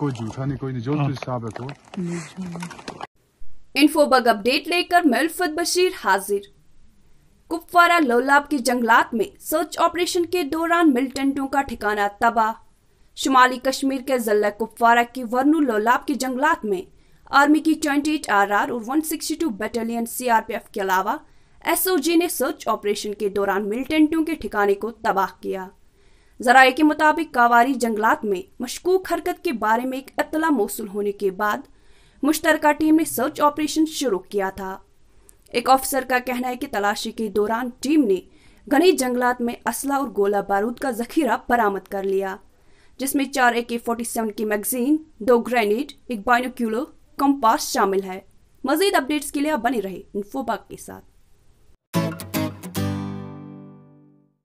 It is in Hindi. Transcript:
कोई झूठा नहीं कोई नहीं जो हाँ। साबित हो तो। इन्फोबग अपडेट लेकर मिल्फत बशीर हाजिर कुपवारा लोलाब के जंगलात में सर्च ऑपरेशन के दौरान मिलिटेंटों का ठिकाना तबाह शुमाली कश्मीर के जिला कुपवारा के वर्नु लोलाब के जंगलात में आर्मी की 28 आरआर और 162 बटालियन सीआरपीएफ के अलावा एसओजी ने सर्च ऑपरेशन के दौरान मिलिटेंटों के ठिकाने को तबाह किया जराये के मुताबिक कावारी जंगलात में मशकूक हरकत के बारे में एक अतला मौसू होने के बाद मुश्तर टीम ने सर्च ऑपरेशन शुरू किया था एक ऑफिसर का कहना है कि तलाशी के दौरान टीम ने घने जंगलात में असला और गोला बारूद का जखीरा बरामद कर लिया जिसमें चार ए के फोर्टी सेवन की मैगजीन दो ग्रेनेड एक बायोक्यूलो कंपास शामिल है मजीद अपडेट्स के लिए आप बने रहे इन्फोबाग के साथ